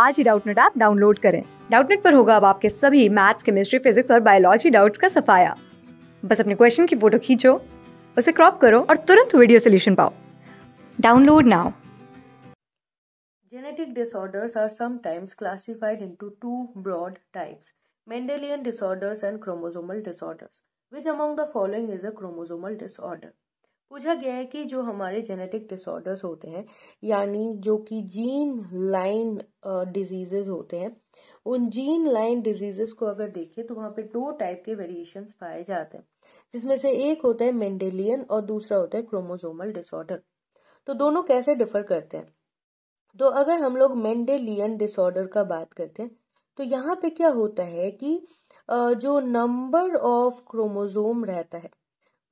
आज ही Doubtnet app download करें डाउटनेट पर होगा अब आपके सभी मैथ्स केमिस्ट्री फिजिक्स और बायोलॉजी डाउट्स का सफाया बस अपने क्वेश्चन की फोटो खींचो उसे क्रॉप करो और तुरंत वीडियो सोल्यूशन पाओ download now Genetic disorders are sometimes classified into two broad types Mendelian disorders and chromosomal disorders. Which among the following is a chromosomal disorder? पूछा गया है कि जो हमारे जेनेटिक डिसऑर्डर्स होते हैं यानी जो कि जीन लाइन डिजीजेस होते हैं उन जीन लाइन डिजीजेस को अगर देखें तो वहाँ पे दो टाइप के वेरिएशंस पाए जाते हैं जिसमें से एक होता है मेंडेलियन और दूसरा होता है क्रोमोजोमल डिसऑर्डर तो दोनों कैसे डिफर करते हैं तो अगर हम लोग मेंडेलियन डिसऑर्डर का बात करते हैं तो यहाँ पे क्या होता है कि जो नंबर ऑफ क्रोमोजोम रहता है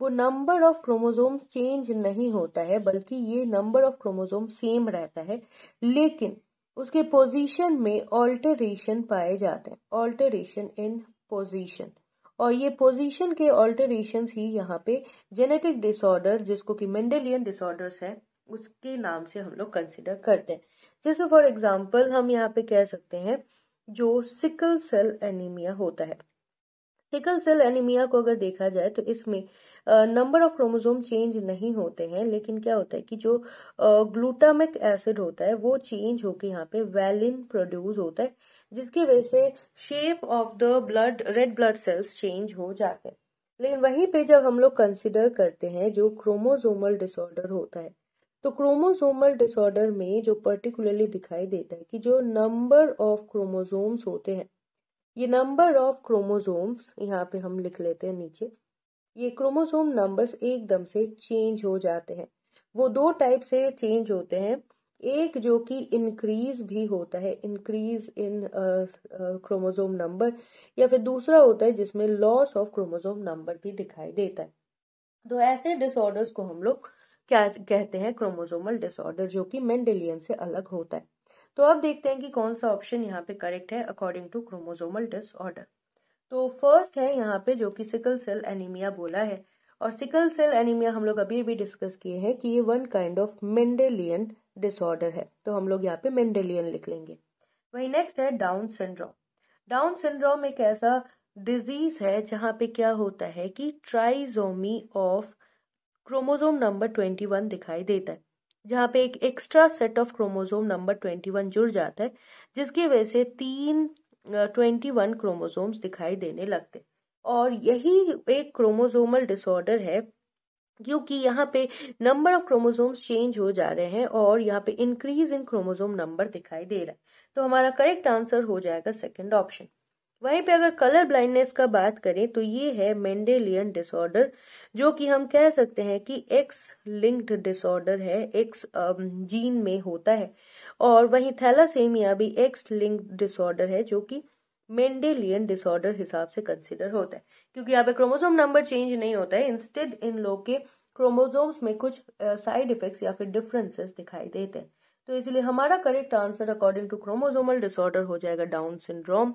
वो नंबर ऑफ क्रोमोजोम चेंज नहीं होता है बल्कि ये नंबर ऑफ क्रोमोजोम सेम रहता है लेकिन उसके पोजीशन में ऑल्टरेशन पाए जाते हैं ऑल्टरेशन इन पोजीशन और ये पोजीशन के ऑल्टरेशन ही यहाँ पे जेनेटिक डिसऑर्डर जिसको कि मेंडेलियन डिसऑर्डर्स है उसके नाम से हम लोग कंसिडर करते हैं जैसे फॉर एग्जाम्पल हम यहाँ पे कह सकते हैं जो सिकल सेल एनीमिया होता है सिकल सेल एनीमिया को अगर देखा जाए तो इसमें नंबर ऑफ क्रोमोजोम चेंज नहीं होते हैं लेकिन क्या होता है कि जो ग्लूटामिक एसिड होता है वो चेंज होकर यहाँ पे वेलिन प्रोड्यूस होता है जिसकी वजह से shape of the blood red blood cells change हो जाते हैं लेकिन वहीं पे जब हम लोग कंसिडर करते हैं जो क्रोमोजोमल डिसऑर्डर होता है तो क्रोमोसोमल डिसऑर्डर में जो पर्टिकुलरली दिखाई देता है कि जो नंबर ऑफ क्रोमोसोम्स होते हैं ये नंबर ऑफ क्रोमोसोम्स यहाँ पे हम लिख लेते हैं नीचे ये क्रोमोसोम नंबर्स एकदम से चेंज हो जाते हैं वो दो टाइप से चेंज होते हैं एक जो कि इंक्रीज भी होता है इंक्रीज इन क्रोमोसोम नंबर या फिर दूसरा होता है जिसमें लॉस ऑफ क्रोमोसोम नंबर भी दिखाई देता है तो ऐसे डिसऑर्डर्स को हम लोग क्या कहते हैं क्रोमोसोमल डिसऑर्डर जो कि मेंडेलियन से अलग होता है तो अब देखते हैं कि कौन सा ऑप्शन यहाँ पे करेक्ट है अकॉर्डिंग टू क्रोमोजोमल डिसऑर्डर तो फर्स्ट है यहाँ पे जो कि सिकल सेल एनीमिया बोला है और सिकल सेल एनीमिया हम लोग अभी अभी डिस्कस किए हैं कि ये one kind of Mendelian disorder है तो हम लोग यहाँ पे मेंडेलियन लिख लेंगे वही नेक्स्ट है डाउन सिंड्रोम डाउन सिंड्रोम एक ऐसा डिजीज है जहाँ पे क्या होता है कि trisomy of chromosome number twenty one दिखाई देता है जहाँ पे एक extra set of chromosome number twenty one जुड़ जाता है जिसकी वजह से तीन ट्वेंटी वन क्रोमोजोम्स दिखाई देने लगते और यही एक क्रोमोजोमल डिसऑर्डर है क्योंकि यहाँ पे नंबर ऑफ क्रोमोजोम्स चेंज हो जा रहे हैं और यहाँ पे इंक्रीज इन क्रोमोजोम नंबर दिखाई दे रहा है तो हमारा करेक्ट आंसर हो जाएगा सेकंड ऑप्शन वहीं पे अगर कलर ब्लाइंडनेस का बात करें तो ये है मेंडेलियन डिसऑर्डर जो कि हम कह सकते हैं कि एक्स लिंक्ड डिसऑर्डर है एक्स जीन um, में होता है और वहीं थैलासेमिया भी एक्स लिंक्ड डिसऑर्डर है जो कि मेंडेलियन डिसऑर्डर हिसाब से कंसिडर होता है क्योंकि यहाँ पे क्रोमोसोम नंबर चेंज नहीं होता है इंस्टेड इन लोग के क्रोमोजोम्स में कुछ साइड uh, इफेक्ट्स या फिर डिफरेंसेस दिखाई देते हैं तो इसलिए हमारा correct answer according to chromosomal disorder हो जाएगा डाउन सिंड्रोम